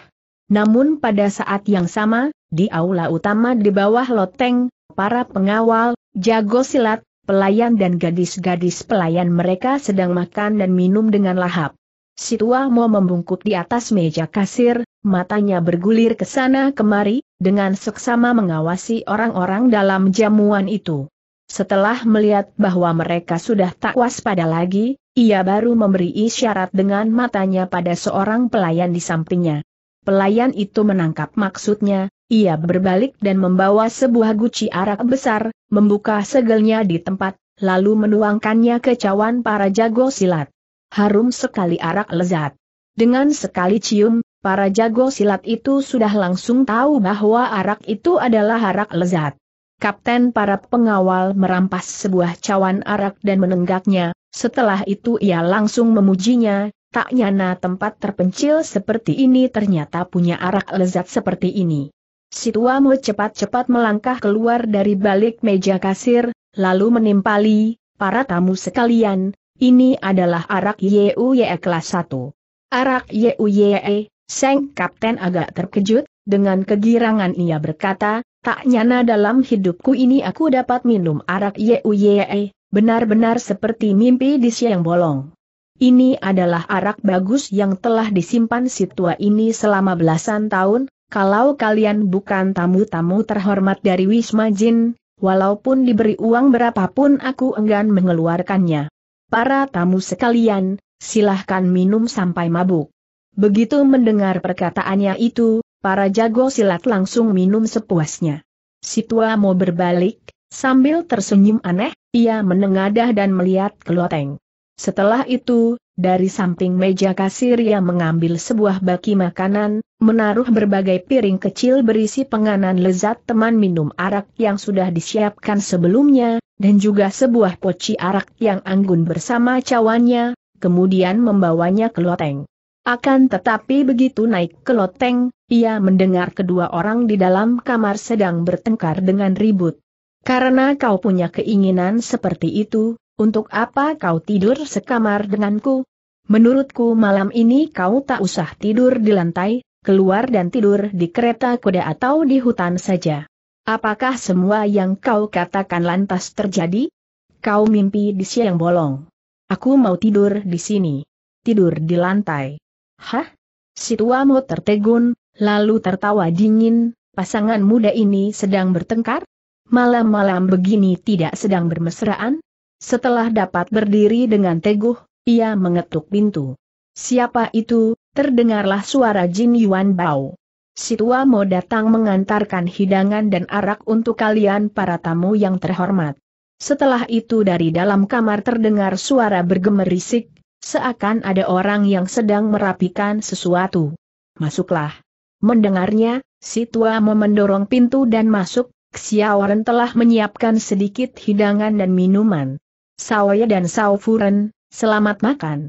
Namun pada saat yang sama, di aula utama di bawah loteng, para pengawal, jago silat, pelayan dan gadis-gadis pelayan mereka sedang makan dan minum dengan lahap. Situa mau membungkuk di atas meja kasir, matanya bergulir ke sana kemari, dengan seksama mengawasi orang-orang dalam jamuan itu. Setelah melihat bahwa mereka sudah tak waspada lagi, ia baru memberi isyarat dengan matanya pada seorang pelayan di sampingnya. Pelayan itu menangkap maksudnya, ia berbalik dan membawa sebuah guci arak besar, membuka segelnya di tempat, lalu menuangkannya ke cawan para jago silat. Harum sekali arak lezat. Dengan sekali cium, para jago silat itu sudah langsung tahu bahwa arak itu adalah arak lezat kapten para pengawal merampas sebuah cawan arak dan menenggaknya, setelah itu ia langsung memujinya, tak nyana tempat terpencil seperti ini ternyata punya arak lezat seperti ini. Si mau cepat-cepat melangkah keluar dari balik meja kasir, lalu menimpali, para tamu sekalian, ini adalah arak YUYE kelas 1. Arak YUYE, sang Kapten agak terkejut, dengan kegirangan ia berkata, Tak nyana dalam hidupku ini aku dapat minum arak yeye, e. benar-benar seperti mimpi di siang bolong. Ini adalah arak bagus yang telah disimpan si ini selama belasan tahun, kalau kalian bukan tamu-tamu terhormat dari Wisma Jin, walaupun diberi uang berapapun aku enggan mengeluarkannya. Para tamu sekalian, silahkan minum sampai mabuk. Begitu mendengar perkataannya itu, para jago silat langsung minum sepuasnya. Si tua mau berbalik, sambil tersenyum aneh, ia menengadah dan melihat keloteng. Setelah itu, dari samping meja kasir ia mengambil sebuah baki makanan, menaruh berbagai piring kecil berisi penganan lezat teman minum arak yang sudah disiapkan sebelumnya, dan juga sebuah poci arak yang anggun bersama cawannya, kemudian membawanya ke loteng. Akan tetapi begitu naik ke loteng, ia mendengar kedua orang di dalam kamar sedang bertengkar dengan ribut. Karena kau punya keinginan seperti itu, untuk apa kau tidur sekamar denganku? Menurutku malam ini kau tak usah tidur di lantai, keluar dan tidur di kereta kuda atau di hutan saja. Apakah semua yang kau katakan lantas terjadi? Kau mimpi di siang bolong. Aku mau tidur di sini. Tidur di lantai. Hah? Si tua mau tertegun, lalu tertawa dingin, pasangan muda ini sedang bertengkar? Malam-malam begini tidak sedang bermesraan? Setelah dapat berdiri dengan teguh, ia mengetuk pintu. Siapa itu? Terdengarlah suara Jin Yuan Bao. Si tua mau datang mengantarkan hidangan dan arak untuk kalian para tamu yang terhormat. Setelah itu dari dalam kamar terdengar suara bergemerisik, seakan ada orang yang sedang merapikan sesuatu. Masuklah. Mendengarnya, si tua mendorong pintu dan masuk, Xiaoren telah menyiapkan sedikit hidangan dan minuman. Sawaya dan Furen, selamat makan.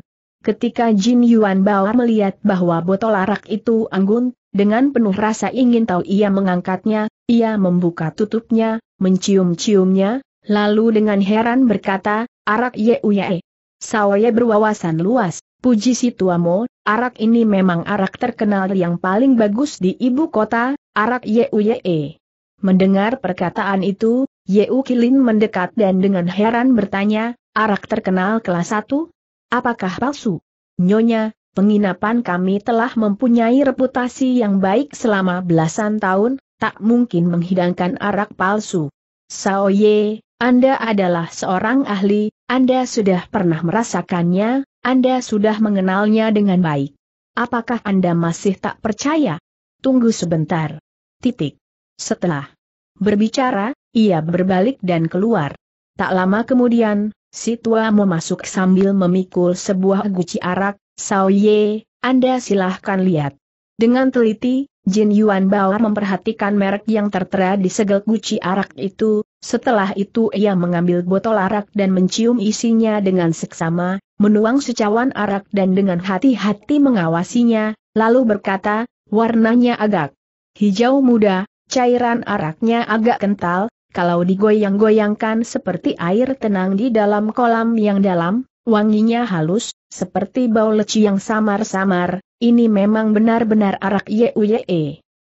Ketika Jin Yuan Bao melihat bahwa botol arak itu anggun, dengan penuh rasa ingin tahu ia mengangkatnya, ia membuka tutupnya, mencium-ciumnya, lalu dengan heran berkata, arak ye uye. Sawaya berwawasan luas, puji si tuamo, arak ini memang arak terkenal yang paling bagus di ibu kota, arak Yuye. E. Mendengar perkataan itu, Yeu Kilin mendekat dan dengan heran bertanya, arak terkenal kelas 1? Apakah palsu? Nyonya, penginapan kami telah mempunyai reputasi yang baik selama belasan tahun, tak mungkin menghidangkan arak palsu. Sao Ye, anda adalah seorang ahli, Anda sudah pernah merasakannya, Anda sudah mengenalnya dengan baik. Apakah Anda masih tak percaya? Tunggu sebentar. Titik. Setelah berbicara, ia berbalik dan keluar. Tak lama kemudian, si tua memasuk sambil memikul sebuah guci arak, Sao Ye, Anda silahkan lihat. Dengan teliti, Jin Yuan Bao memperhatikan merek yang tertera di segel guci arak itu, setelah itu ia mengambil botol arak dan mencium isinya dengan seksama, menuang secawan arak dan dengan hati-hati mengawasinya, lalu berkata, warnanya agak hijau muda, cairan araknya agak kental, kalau digoyang-goyangkan seperti air tenang di dalam kolam yang dalam, wanginya halus, seperti bau leci yang samar-samar, ini memang benar-benar arak Yue.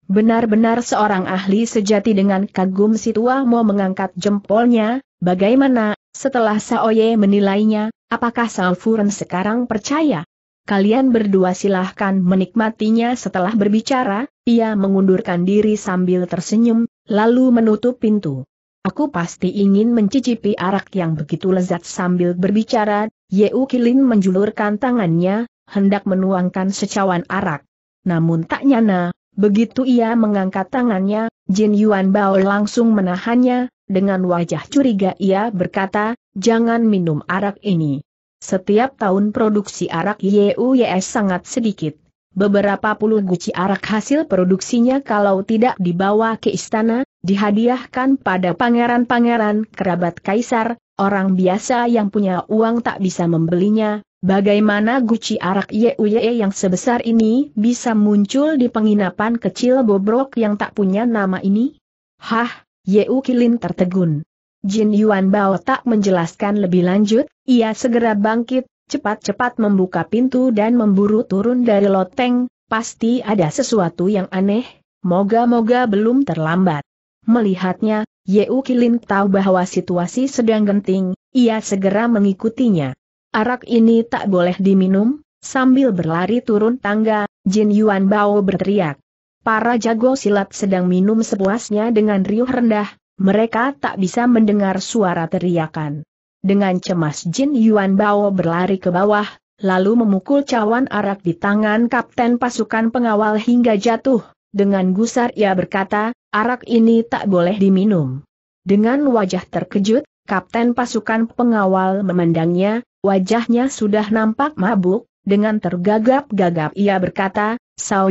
Benar-benar seorang ahli sejati dengan kagum si tua mau mengangkat jempolnya, bagaimana, setelah Saoye menilainya, apakah Salfuren sekarang percaya? Kalian berdua silahkan menikmatinya setelah berbicara, ia mengundurkan diri sambil tersenyum, lalu menutup pintu. Aku pasti ingin mencicipi arak yang begitu lezat sambil berbicara, Yeu Kilin menjulurkan tangannya, hendak menuangkan secawan arak. Namun tak nyana, Begitu ia mengangkat tangannya, Jin Yuan Bao langsung menahannya, dengan wajah curiga ia berkata, jangan minum arak ini. Setiap tahun produksi arak YUYS sangat sedikit. Beberapa puluh guci arak hasil produksinya kalau tidak dibawa ke istana, dihadiahkan pada pangeran-pangeran kerabat kaisar, orang biasa yang punya uang tak bisa membelinya, Bagaimana guci arak Yeuye yang sebesar ini bisa muncul di penginapan kecil bobrok yang tak punya nama ini? Hah, Yeu Kilin tertegun. Jin Yuan Bao tak menjelaskan lebih lanjut, ia segera bangkit, cepat-cepat membuka pintu dan memburu turun dari loteng, pasti ada sesuatu yang aneh, moga-moga belum terlambat. Melihatnya, Yeu Kilin tahu bahwa situasi sedang genting, ia segera mengikutinya. Arak ini tak boleh diminum, sambil berlari turun tangga, Jin Yuan Bao berteriak. Para jago silat sedang minum sepuasnya dengan riuh rendah, mereka tak bisa mendengar suara teriakan. Dengan cemas Jin Yuan Bao berlari ke bawah, lalu memukul cawan arak di tangan kapten pasukan pengawal hingga jatuh. Dengan gusar ia berkata, arak ini tak boleh diminum. Dengan wajah terkejut, Kapten pasukan pengawal memandangnya, wajahnya sudah nampak mabuk, dengan tergagap-gagap ia berkata,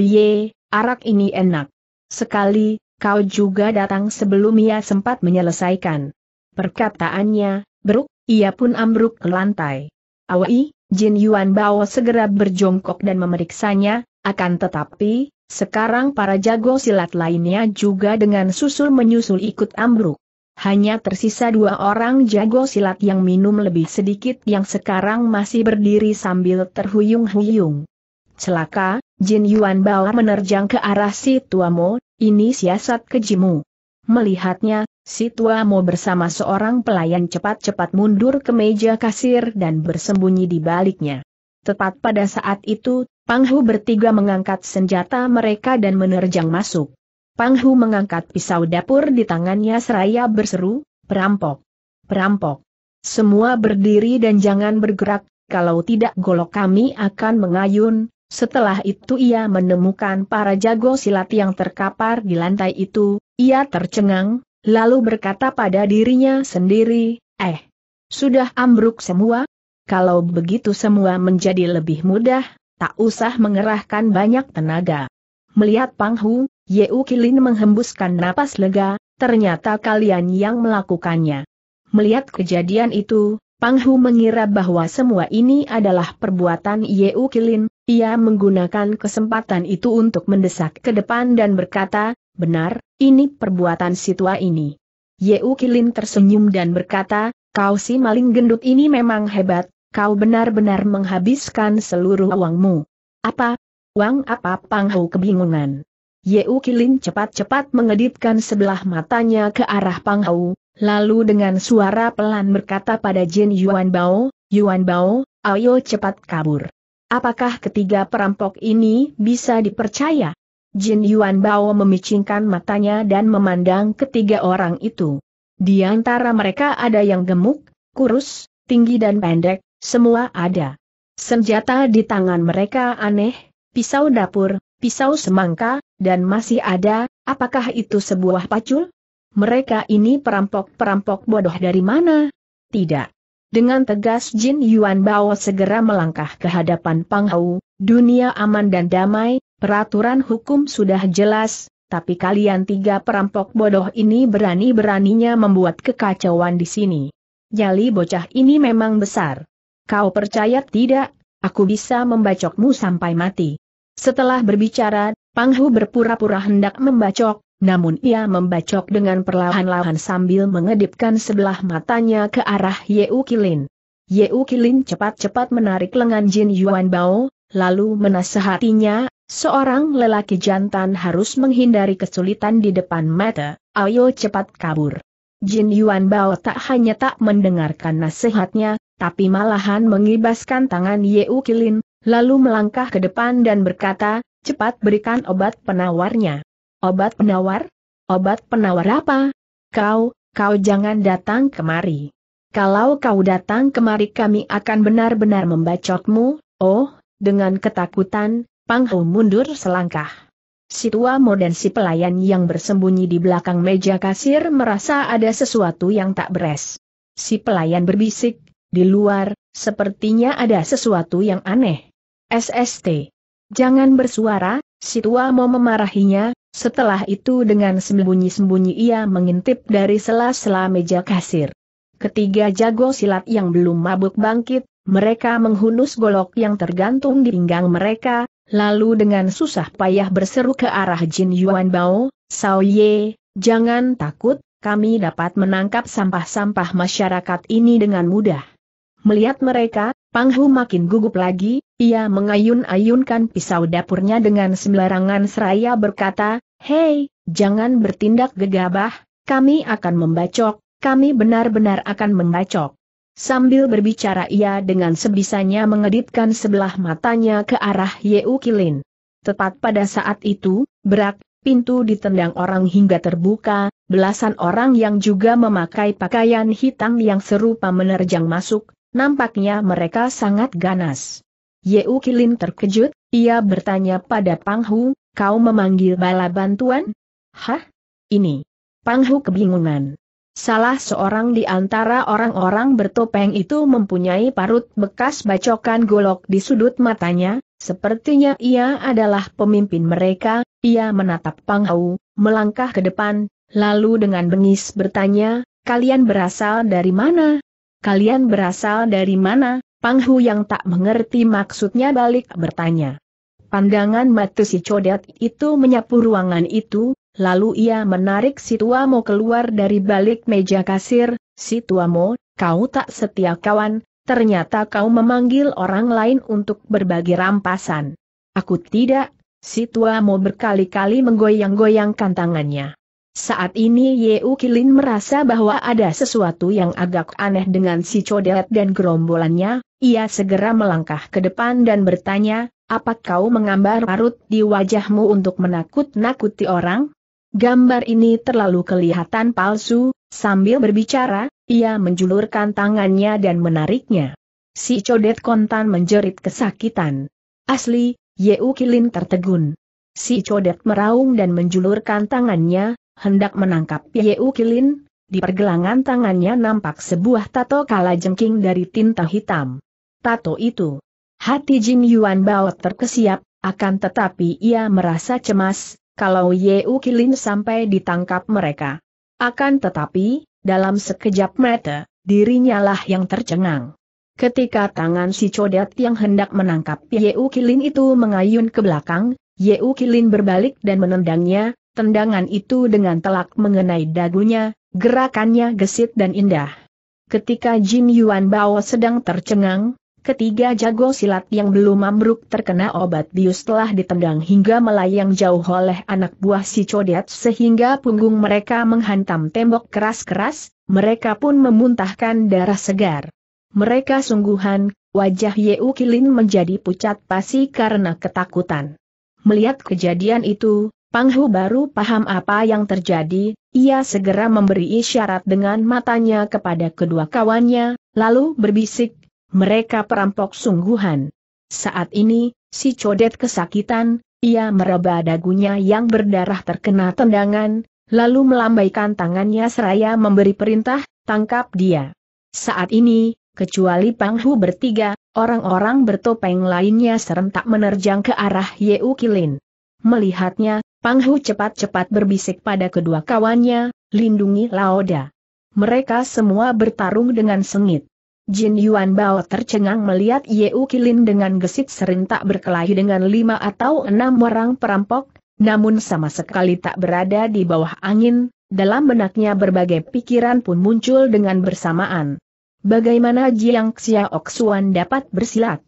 Ye, arak ini enak. Sekali, kau juga datang sebelum ia sempat menyelesaikan. Perkataannya, beruk, ia pun ambruk ke lantai. Awai, Jin Yuan Bao segera berjongkok dan memeriksanya, akan tetapi, sekarang para jago silat lainnya juga dengan susul menyusul ikut ambruk hanya tersisa dua orang jago silat yang minum lebih sedikit yang sekarang masih berdiri sambil terhuyung-huyung. Celaka, Jin Yuan Bao menerjang ke arah si Mo. ini siasat kejimu. Melihatnya, si Mo bersama seorang pelayan cepat-cepat mundur ke meja kasir dan bersembunyi di baliknya. Tepat pada saat itu, Panghu bertiga mengangkat senjata mereka dan menerjang masuk. Panghu mengangkat pisau dapur di tangannya seraya berseru, perampok. Perampok. Semua berdiri dan jangan bergerak, kalau tidak golok kami akan mengayun. Setelah itu ia menemukan para jago silat yang terkapar di lantai itu, ia tercengang, lalu berkata pada dirinya sendiri, eh, sudah ambruk semua? Kalau begitu semua menjadi lebih mudah, tak usah mengerahkan banyak tenaga. Melihat Panghu, Yeu Kilin menghembuskan napas lega, ternyata kalian yang melakukannya. Melihat kejadian itu, Pang Hu mengira bahwa semua ini adalah perbuatan Yeu Kilin, ia menggunakan kesempatan itu untuk mendesak ke depan dan berkata, benar, ini perbuatan situa ini. Yeu Kilin tersenyum dan berkata, kau si maling gendut ini memang hebat, kau benar-benar menghabiskan seluruh uangmu. Apa? Uang apa Pang Hu kebingungan. Yeu Kilin cepat-cepat mengedipkan sebelah matanya ke arah Pang lalu dengan suara pelan berkata pada Jin Yuan Bao, Yuan Bao, ayo cepat kabur. Apakah ketiga perampok ini bisa dipercaya? Jin Yuan Bao memicingkan matanya dan memandang ketiga orang itu. Di antara mereka ada yang gemuk, kurus, tinggi dan pendek, semua ada. Senjata di tangan mereka aneh, pisau dapur, pisau semangka, dan masih ada, apakah itu sebuah pacul? Mereka ini perampok-perampok bodoh dari mana? Tidak. Dengan tegas Jin Yuan Bao segera melangkah ke hadapan Pang Hau, dunia aman dan damai, peraturan hukum sudah jelas, tapi kalian tiga perampok bodoh ini berani-beraninya membuat kekacauan di sini. Nyali bocah ini memang besar. Kau percaya tidak, aku bisa membacokmu sampai mati. Setelah berbicara, Panghu berpura-pura hendak membacok, namun ia membacok dengan perlahan-lahan sambil mengedipkan sebelah matanya ke arah Yeu Kilin. Yeu Kilin cepat-cepat menarik lengan Jin Yuan Bao, lalu menasehatinya, seorang lelaki jantan harus menghindari kesulitan di depan mata, ayo cepat kabur. Jin Yuan Bao tak hanya tak mendengarkan nasihatnya, tapi malahan mengibaskan tangan Yeu Kilin, lalu melangkah ke depan dan berkata, cepat berikan obat penawarnya. Obat penawar? Obat penawar apa? Kau, kau jangan datang kemari. Kalau kau datang kemari kami akan benar-benar membacotmu. oh, dengan ketakutan, Panghu mundur selangkah. Si tua dan si pelayan yang bersembunyi di belakang meja kasir merasa ada sesuatu yang tak beres. Si pelayan berbisik, di luar, Sepertinya ada sesuatu yang aneh. SST. Jangan bersuara, si tua mau memarahinya, setelah itu dengan sembunyi-sembunyi ia mengintip dari sela-sela meja kasir. Ketiga jago silat yang belum mabuk bangkit, mereka menghunus golok yang tergantung di pinggang mereka, lalu dengan susah payah berseru ke arah Jin Yuan Bao, Sao Ye, jangan takut, kami dapat menangkap sampah-sampah masyarakat ini dengan mudah. Melihat mereka, Panghu makin gugup lagi, ia mengayun-ayunkan pisau dapurnya dengan sembarangan seraya berkata, Hei, jangan bertindak gegabah, kami akan membacok, kami benar-benar akan membacok. Sambil berbicara ia dengan sebisanya mengedipkan sebelah matanya ke arah Yeu Kilin. Tepat pada saat itu, berak, pintu ditendang orang hingga terbuka, belasan orang yang juga memakai pakaian hitam yang serupa menerjang masuk, Nampaknya mereka sangat ganas. Yeu Kilin terkejut, ia bertanya pada Panghu, kau memanggil bala bantuan? Hah? Ini. Panghu kebingungan. Salah seorang di antara orang-orang bertopeng itu mempunyai parut bekas bacokan golok di sudut matanya, sepertinya ia adalah pemimpin mereka, ia menatap Pang melangkah ke depan, lalu dengan bengis bertanya, kalian berasal dari mana? kalian berasal dari mana? Panghu yang tak mengerti maksudnya balik bertanya. Pandangan mata si codet itu menyapu ruangan itu, lalu ia menarik si tuamo keluar dari balik meja kasir, si tuamo, kau tak setia kawan, ternyata kau memanggil orang lain untuk berbagi rampasan. Aku tidak, si tuamo berkali-kali menggoyang-goyangkan tangannya. Saat ini Ye Ukilin merasa bahwa ada sesuatu yang agak aneh dengan si codet dan gerombolannya, ia segera melangkah ke depan dan bertanya, apa kau menggambar parut di wajahmu untuk menakut-nakuti orang? Gambar ini terlalu kelihatan palsu, sambil berbicara, ia menjulurkan tangannya dan menariknya. Si codet kontan menjerit kesakitan. Asli, Ye Ukilin tertegun. Si codet meraung dan menjulurkan tangannya, hendak menangkap Yeu Kilin, di pergelangan tangannya nampak sebuah tato kala jengking dari tinta hitam. Tato itu. Hati Jin Yuan Bao terkesiap, akan tetapi ia merasa cemas, kalau Ye Kilin sampai ditangkap mereka. Akan tetapi, dalam sekejap mata, dirinya lah yang tercengang. Ketika tangan si codet yang hendak menangkap Ye Kilin itu mengayun ke belakang, Ye Kilin berbalik dan menendangnya, Tendangan itu dengan telak mengenai dagunya, gerakannya gesit dan indah. Ketika Jin Yuan Bao sedang tercengang, ketiga jago silat yang belum ambruk terkena obat bius telah ditendang hingga melayang jauh oleh anak buah si codet sehingga punggung mereka menghantam tembok keras-keras, mereka pun memuntahkan darah segar. Mereka sungguhan, wajah Yeu Kilin menjadi pucat pasi karena ketakutan. Melihat kejadian itu, Panghu baru paham apa yang terjadi, ia segera memberi isyarat dengan matanya kepada kedua kawannya, lalu berbisik, mereka perampok sungguhan. Saat ini, si codet kesakitan, ia meraba dagunya yang berdarah terkena tendangan, lalu melambaikan tangannya seraya memberi perintah, tangkap dia. Saat ini, kecuali Panghu bertiga, orang-orang bertopeng lainnya serentak menerjang ke arah Yeu Kilin. Melihatnya, Pang Hu cepat-cepat berbisik pada kedua kawannya, lindungi Laoda. Mereka semua bertarung dengan sengit. Jin Yuan Bao tercengang melihat Ye Kilin dengan gesit serentak berkelahi dengan lima atau enam orang perampok, namun sama sekali tak berada di bawah angin, dalam benaknya berbagai pikiran pun muncul dengan bersamaan. Bagaimana Jiang Xiaok Xuan dapat bersilat?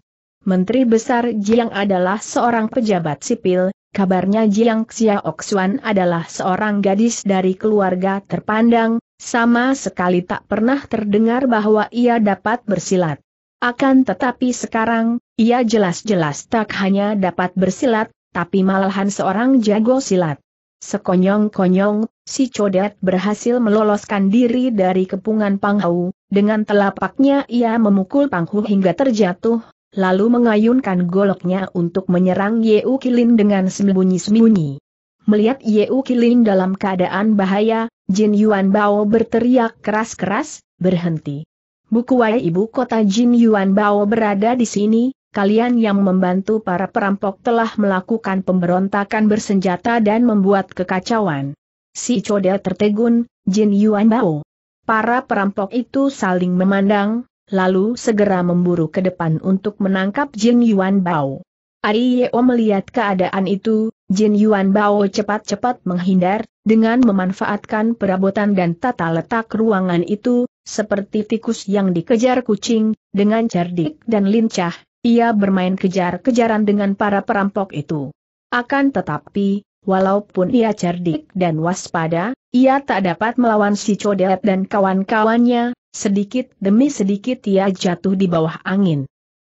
Menteri Besar Jiang adalah seorang pejabat sipil, Kabarnya Jiang Xiaoxuan adalah seorang gadis dari keluarga terpandang, sama sekali tak pernah terdengar bahwa ia dapat bersilat. Akan tetapi sekarang, ia jelas-jelas tak hanya dapat bersilat, tapi malahan seorang jago silat. Sekonyong-konyong, si codet berhasil meloloskan diri dari kepungan Panghau, dengan telapaknya ia memukul Panghu hingga terjatuh, lalu mengayunkan goloknya untuk menyerang Yeu Kilin dengan sembunyi-sembunyi. Melihat Yeu Kilin dalam keadaan bahaya, Jin Yuan Bao berteriak keras-keras, berhenti. Buku Bukuai ibu kota Jin Yuan Bao berada di sini, kalian yang membantu para perampok telah melakukan pemberontakan bersenjata dan membuat kekacauan. Si Coda tertegun, Jin Yuan Bao. Para perampok itu saling memandang, lalu segera memburu ke depan untuk menangkap Jin Yuan Bao. Ari melihat keadaan itu, Jin Yuan Bao cepat-cepat menghindar, dengan memanfaatkan perabotan dan tata letak ruangan itu, seperti tikus yang dikejar kucing, dengan cerdik dan lincah, ia bermain kejar-kejaran dengan para perampok itu. Akan tetapi, walaupun ia cerdik dan waspada, ia tak dapat melawan si codet dan kawan-kawannya, Sedikit demi sedikit ia jatuh di bawah angin.